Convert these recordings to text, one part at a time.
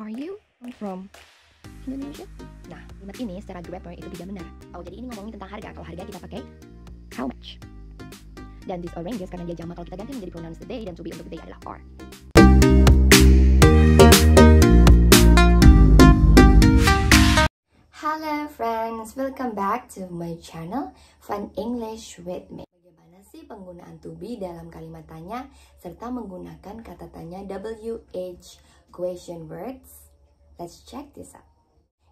are you from Indonesia? Nah, kalimat ini secara grammar itu tidak benar. Oh, jadi ini ngomongin tentang harga. Kalau harga kita pakai how much. Dan this orange karena dia jamak kalau kita ganti menjadi pronouns the day dan to be untuk the day adalah are. Hello friends, welcome back to my channel Fun English with me. Bagaimana sih penggunaan to be dalam kalimat tanya serta menggunakan kata tanya WH equation words. Let's check this out.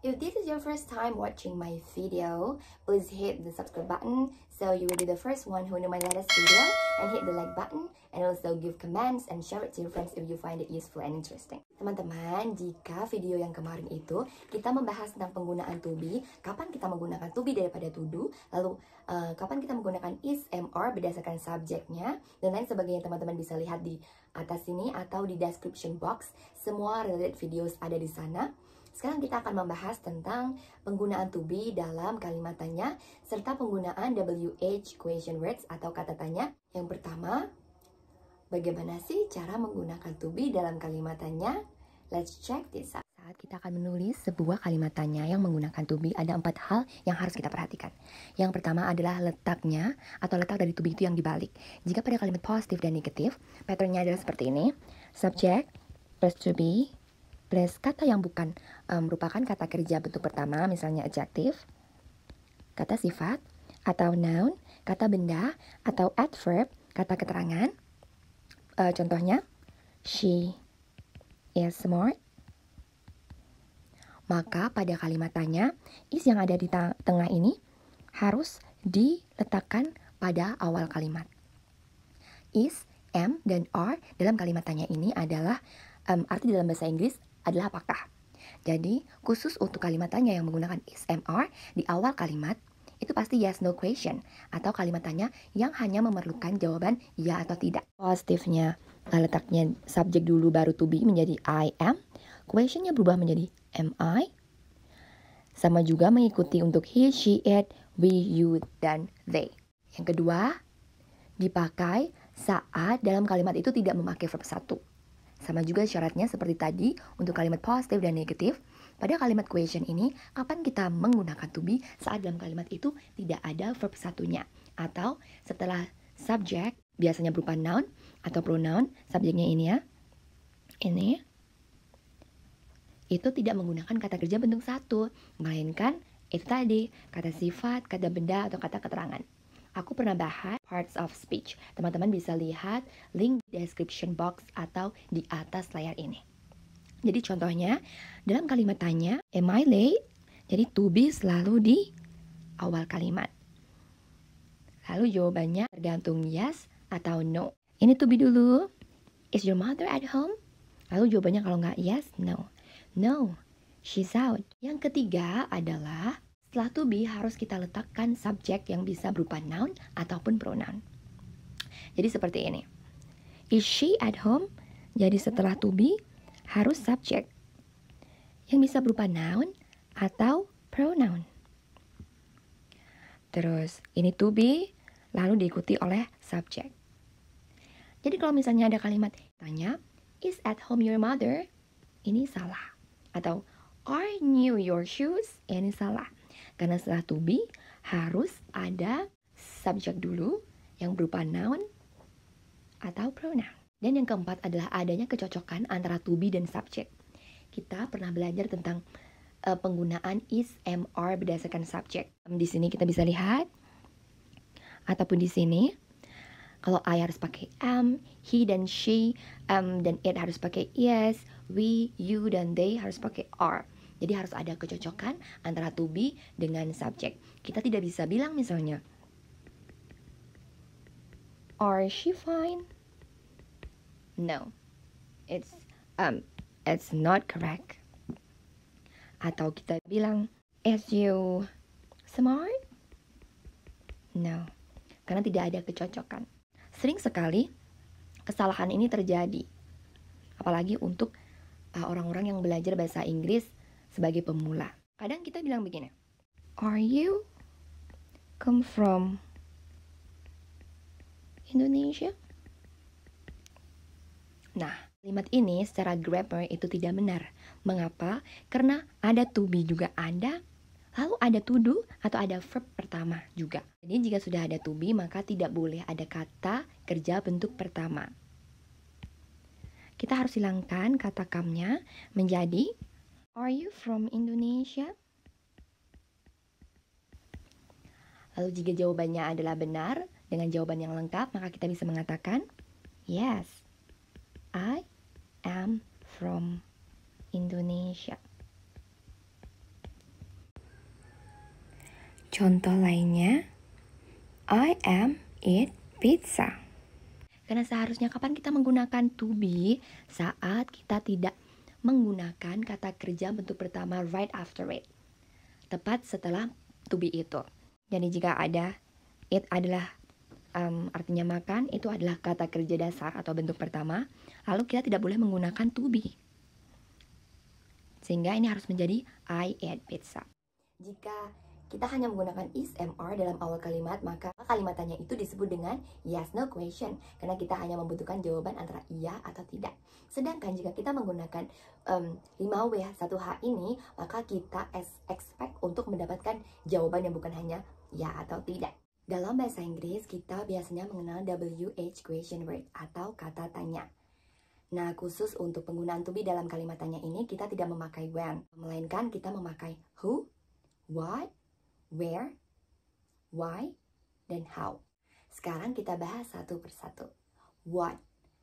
If this is your first time watching my video, please hit the subscribe button so you will be the first one who know my latest video and hit the like button and also give comments and share it to your friends if you find it useful and interesting. Teman-teman, jika video yang kemarin itu kita membahas tentang penggunaan to be, kapan kita menggunakan to be daripada to do, lalu uh, kapan kita menggunakan is, are berdasarkan subjeknya, dan lain sebagainya teman-teman bisa lihat di atas sini atau di description box. Semua related videos ada di sana. Sekarang kita akan membahas tentang penggunaan to be dalam kalimat tanya serta penggunaan WH question words atau kata tanya. Yang pertama, bagaimana sih cara menggunakan to be dalam kalimat tanya? Let's check this out. Saat kita akan menulis sebuah kalimat tanya yang menggunakan to be, ada empat hal yang harus kita perhatikan. Yang pertama adalah letaknya atau letak dari to be itu yang dibalik. Jika pada kalimat positif dan negatif, patternnya adalah seperti ini. Subject plus to be Plus kata yang bukan e, merupakan kata kerja bentuk pertama, misalnya adjektif, kata sifat, atau noun, kata benda, atau adverb, kata keterangan. E, contohnya, she is smart. Maka pada kalimat tanya, is yang ada di tengah ini harus diletakkan pada awal kalimat. Is, am, dan are dalam kalimat tanya ini adalah um, arti dalam bahasa Inggris adalah apakah. Jadi, khusus untuk kalimat tanya yang menggunakan SMR di awal kalimat, itu pasti yes no question atau kalimat tanya yang hanya memerlukan jawaban ya atau tidak. Positifnya, letaknya subjek dulu baru to be menjadi I am, questionnya berubah menjadi am I. Sama juga mengikuti untuk he, she, it, we, you, dan they. Yang kedua, dipakai saat dalam kalimat itu tidak memakai verb satu. Sama juga syaratnya seperti tadi untuk kalimat positif dan negatif. Pada kalimat question ini, kapan kita menggunakan to be saat dalam kalimat itu tidak ada verb satunya. Atau setelah subjek, biasanya berupa noun atau pronoun, subjeknya ini ya. Ini. Itu tidak menggunakan kata kerja bentuk satu, melainkan itu tadi, kata sifat, kata benda, atau kata keterangan aku pernah bahas parts of speech. Teman-teman bisa lihat link di description box atau di atas layar ini. Jadi contohnya, dalam kalimat tanya, am I late? Jadi to be selalu di awal kalimat. Lalu jawabannya tergantung yes atau no. Ini to be dulu. Is your mother at home? Lalu jawabannya kalau nggak yes, no. No, she's out. Yang ketiga adalah setelah to be harus kita letakkan subjek yang bisa berupa noun ataupun pronoun. Jadi seperti ini. Is she at home? Jadi setelah to be harus subjek yang bisa berupa noun atau pronoun. Terus ini to be lalu diikuti oleh subjek. Jadi kalau misalnya ada kalimat tanya, is at home your mother? Ini salah. Atau are new your shoes? Ini salah. Karena setelah to be harus ada subjek dulu yang berupa noun atau pronoun. Dan yang keempat adalah adanya kecocokan antara to be dan subjek. Kita pernah belajar tentang uh, penggunaan is, am, are berdasarkan subjek. Di sini kita bisa lihat ataupun di sini kalau I harus pakai am, he dan she, um, dan it harus pakai is, we, you dan they harus pakai are. Jadi harus ada kecocokan antara to be dengan subjek. Kita tidak bisa bilang misalnya Are she fine? No. It's um it's not correct. Atau kita bilang Is you smart? No. Karena tidak ada kecocokan. Sering sekali kesalahan ini terjadi. Apalagi untuk uh, orang-orang yang belajar bahasa Inggris sebagai pemula. Kadang kita bilang begini, are you come from Indonesia? Nah, kalimat ini secara grammar itu tidak benar. Mengapa? Karena ada to be juga ada, lalu ada to do atau ada verb pertama juga. Jadi jika sudah ada to be, maka tidak boleh ada kata kerja bentuk pertama. Kita harus hilangkan kata kamnya menjadi Are you from Indonesia? Lalu jika jawabannya adalah benar, dengan jawaban yang lengkap, maka kita bisa mengatakan, Yes, I am from Indonesia. Contoh lainnya, I am eat pizza. Karena seharusnya kapan kita menggunakan to be saat kita tidak menggunakan kata kerja bentuk pertama right after it, tepat setelah to be itu. Jadi jika ada it adalah um, artinya makan itu adalah kata kerja dasar atau bentuk pertama, lalu kita tidak boleh menggunakan to be. Sehingga ini harus menjadi I ate pizza. Jika kita hanya menggunakan is mr dalam awal kalimat, maka kalimat tanya itu disebut dengan yes no question karena kita hanya membutuhkan jawaban antara iya atau tidak. Sedangkan jika kita menggunakan um, 5W 1H ini, maka kita expect untuk mendapatkan jawaban yang bukan hanya ya atau tidak. Dalam bahasa Inggris, kita biasanya mengenal WH question word atau kata tanya. Nah, khusus untuk penggunaan to be dalam kalimat tanya ini, kita tidak memakai when, melainkan kita memakai who, what, where, why, dan how. Sekarang kita bahas satu persatu. What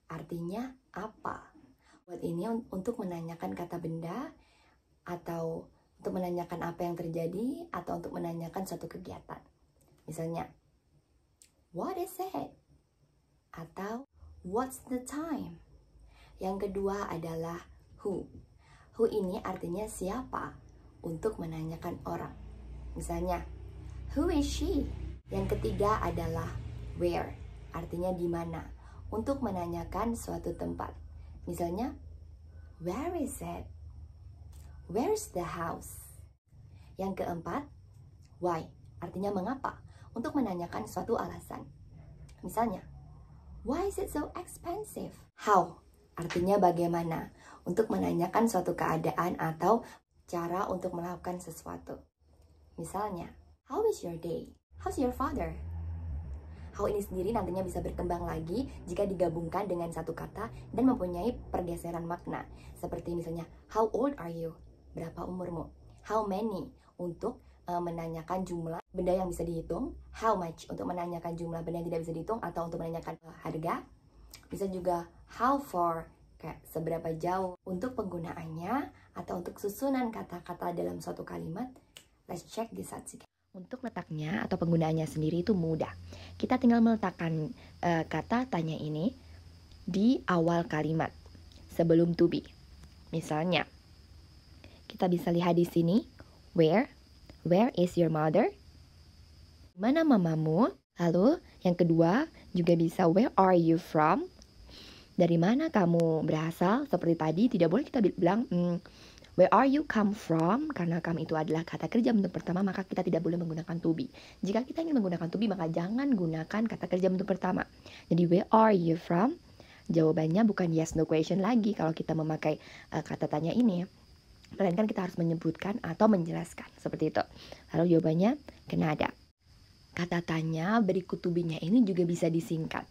artinya apa? What ini untuk menanyakan kata benda atau untuk menanyakan apa yang terjadi atau untuk menanyakan suatu kegiatan. Misalnya, what is it? Atau what's the time? Yang kedua adalah who. Who ini artinya siapa untuk menanyakan orang. Misalnya, who is she? Yang ketiga adalah where, artinya di mana, untuk menanyakan suatu tempat. Misalnya, where is it? Where's the house? Yang keempat, why, artinya mengapa, untuk menanyakan suatu alasan. Misalnya, why is it so expensive? How, artinya bagaimana, untuk menanyakan suatu keadaan atau cara untuk melakukan sesuatu. Misalnya, how is your day? How's your father? How ini sendiri nantinya bisa berkembang lagi jika digabungkan dengan satu kata dan mempunyai pergeseran makna. Seperti misalnya, how old are you? Berapa umurmu? How many? Untuk uh, menanyakan jumlah benda yang bisa dihitung. How much? Untuk menanyakan jumlah benda yang tidak bisa dihitung atau untuk menanyakan eh, harga. Bisa juga how far? Kayak seberapa jauh. Untuk penggunaannya atau untuk susunan kata-kata dalam suatu kalimat, Let's check this out together. Untuk letaknya atau penggunaannya sendiri itu mudah. Kita tinggal meletakkan uh, kata tanya ini di awal kalimat sebelum to be. Misalnya, kita bisa lihat di sini, where, where is your mother? Mana mamamu? Lalu yang kedua juga bisa where are you from? Dari mana kamu berasal? Seperti tadi tidak boleh kita bilang hmm, Where are you come from? Karena come itu adalah kata kerja bentuk pertama, maka kita tidak boleh menggunakan to be. Jika kita ingin menggunakan to be, maka jangan gunakan kata kerja bentuk pertama. Jadi where are you from? Jawabannya bukan yes no question lagi kalau kita memakai uh, kata tanya ini. Melainkan kita harus menyebutkan atau menjelaskan seperti itu. Lalu jawabannya Kanada. Kata tanya berikut to be-nya ini juga bisa disingkat.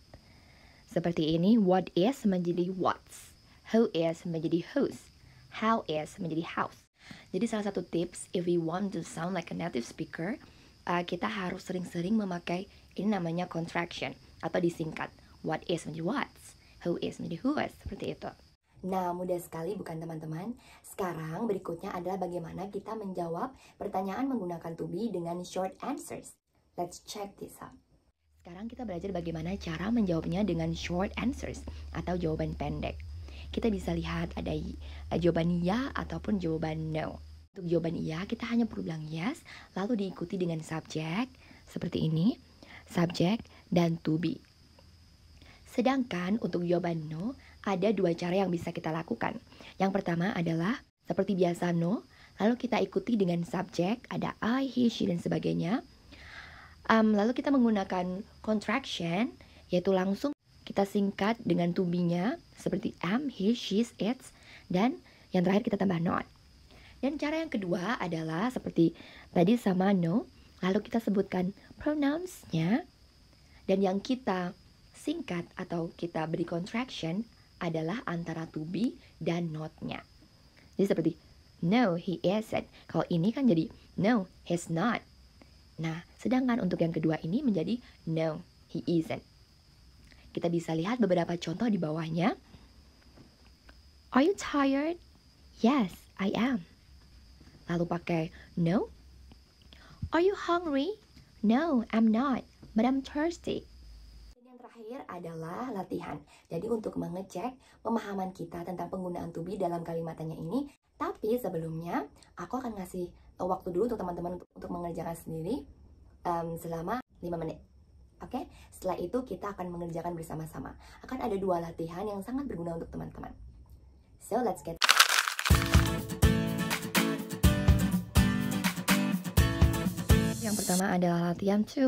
Seperti ini, what is menjadi what's, who is menjadi who's how is menjadi house. Jadi salah satu tips if we want to sound like a native speaker, uh, kita harus sering-sering memakai ini namanya contraction atau disingkat what is menjadi what's, who is menjadi who's seperti itu. Nah, mudah sekali bukan teman-teman? Sekarang berikutnya adalah bagaimana kita menjawab pertanyaan menggunakan to be dengan short answers. Let's check this out. Sekarang kita belajar bagaimana cara menjawabnya dengan short answers atau jawaban pendek kita bisa lihat ada eh, jawaban ya ataupun jawaban no. Untuk jawaban iya, kita hanya perlu bilang yes, lalu diikuti dengan subjek seperti ini, subjek dan to be. Sedangkan untuk jawaban no, ada dua cara yang bisa kita lakukan. Yang pertama adalah seperti biasa no, lalu kita ikuti dengan subjek, ada I, he, she, dan sebagainya. Um, lalu kita menggunakan contraction, yaitu langsung kita singkat dengan to be-nya seperti am, he, she's, it's dan yang terakhir kita tambah not. Dan cara yang kedua adalah seperti tadi sama no, lalu kita sebutkan pronouns-nya dan yang kita singkat atau kita beri contraction adalah antara to be dan not-nya. Jadi seperti no he isn't. Kalau ini kan jadi no he's not. Nah, sedangkan untuk yang kedua ini menjadi no he isn't. Kita bisa lihat beberapa contoh di bawahnya. Are you tired? Yes, I am. Lalu pakai no. Are you hungry? No, I'm not, but I'm thirsty Yang terakhir adalah latihan. Jadi untuk mengecek pemahaman kita tentang penggunaan to be dalam kalimatannya ini. Tapi sebelumnya, aku akan ngasih waktu dulu untuk teman-teman untuk, mengerjakan sendiri um, selama 5 menit. Oke, okay? setelah itu kita akan mengerjakan bersama-sama. Akan ada dua latihan yang sangat berguna untuk teman-teman. So, let's get Yang pertama adalah latihan 2.1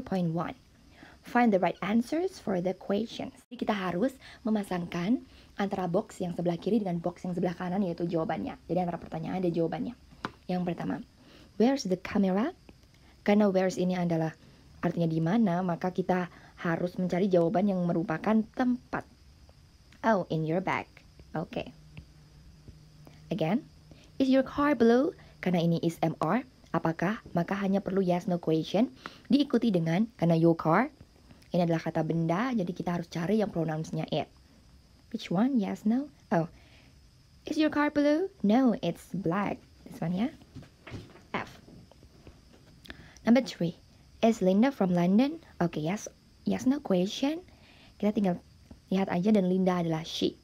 Find the right answers for the questions Jadi kita harus memasangkan antara box yang sebelah kiri dengan box yang sebelah kanan yaitu jawabannya Jadi antara pertanyaan ada jawabannya Yang pertama Where's the camera? Karena where's ini adalah artinya di mana, maka kita harus mencari jawaban yang merupakan tempat. Oh, in your bag. Oke. Okay. Again, is your car blue? Karena ini is MR, apakah? Maka hanya perlu yes no question diikuti dengan karena your car. Ini adalah kata benda, jadi kita harus cari yang pronounsnya it. Which one? Yes, no? Oh, is your car blue? No, it's black. This one ya. Yeah? F. Number three. Is Linda from London? Oke, okay, yes. Yes, no question. Kita tinggal lihat aja dan Linda adalah she.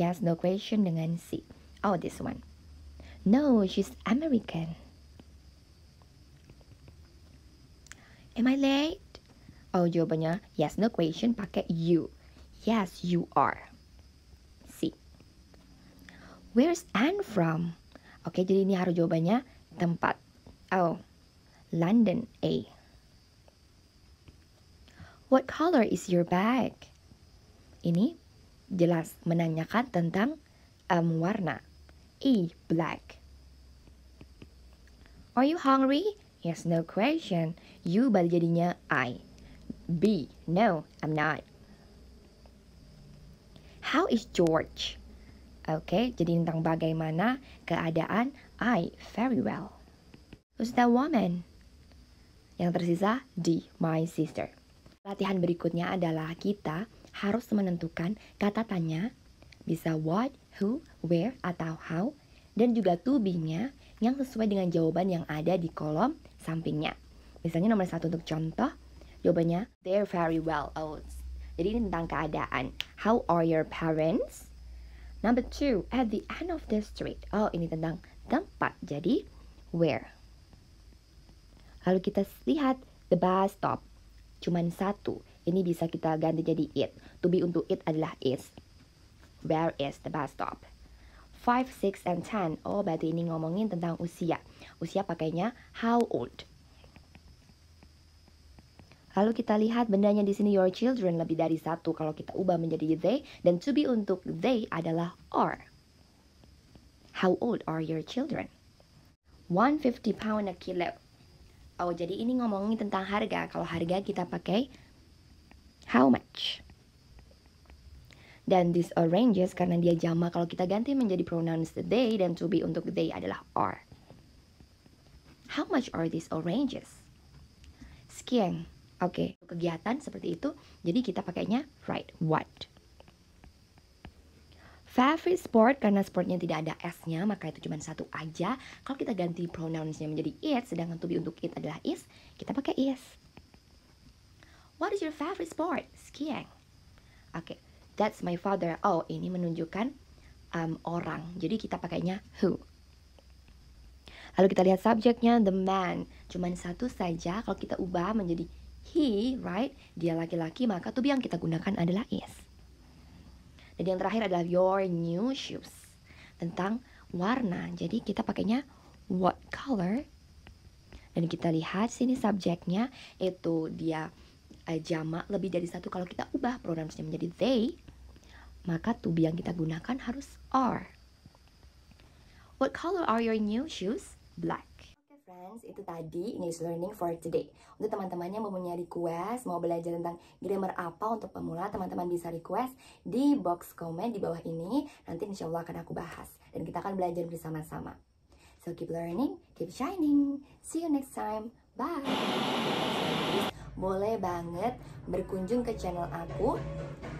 Yes, no question dengan she. Oh, this one. No, she's American. Am I late? Oh, jawabannya yes, no question pakai you. Yes, you are. C. Where's Anne from? Oke, okay, jadi ini harus jawabannya tempat. Oh, London A. What color is your bag? Ini jelas menanyakan tentang um, warna. E. Black. Are you hungry? Yes, no question. You balik jadinya I. B. No, I'm not. How is George? Oke, okay, jadi tentang bagaimana keadaan I very well. Who's that woman? Yang tersisa D. My sister. Latihan berikutnya adalah kita harus menentukan kata tanya, bisa what, who, where, atau how, dan juga to be-nya yang sesuai dengan jawaban yang ada di kolom sampingnya. Misalnya nomor satu untuk contoh, jawabannya they're very well old. Jadi ini tentang keadaan. How are your parents? Number two, at the end of the street. Oh, ini tentang tempat. Jadi where. Lalu kita lihat the bus stop cuman satu. Ini bisa kita ganti jadi it. To be untuk it adalah is. Where is the bus stop? Five, six, and ten. Oh, berarti ini ngomongin tentang usia. Usia pakainya how old. Lalu kita lihat bendanya di sini your children lebih dari satu kalau kita ubah menjadi they dan to be untuk they adalah are. How old are your children? 150 pound a kilo. Oh, jadi ini ngomongin tentang harga. Kalau harga kita pakai how much. Dan this arranges karena dia jama kalau kita ganti menjadi pronouns the day dan to be untuk they adalah are. How much are these oranges? Sekian. Oke, okay. kegiatan seperti itu. Jadi kita pakainya right what. Favorite sport karena sportnya tidak ada s-nya maka itu cuma satu aja. Kalau kita ganti pronouns-nya menjadi it sedangkan to be untuk it adalah is, kita pakai is. What is your favorite sport? Skiing. Oke, okay. that's my father. Oh, ini menunjukkan um, orang. Jadi kita pakainya who. Lalu kita lihat subjeknya the man. cuma satu saja kalau kita ubah menjadi he, right? Dia laki-laki, maka to be yang kita gunakan adalah is. Dan yang terakhir adalah your new shoes tentang warna. Jadi kita pakainya what color. Dan kita lihat sini subjeknya itu dia uh, eh, jamak lebih dari satu kalau kita ubah programnya menjadi they maka to be yang kita gunakan harus are what color are your new shoes black friends, itu tadi English Learning for Today. Untuk teman-teman yang mempunyai request, mau belajar tentang grammar apa untuk pemula, teman-teman bisa request di box comment di bawah ini. Nanti insya Allah akan aku bahas. Dan kita akan belajar bersama-sama. So keep learning, keep shining. See you next time. Bye! Boleh banget berkunjung ke channel aku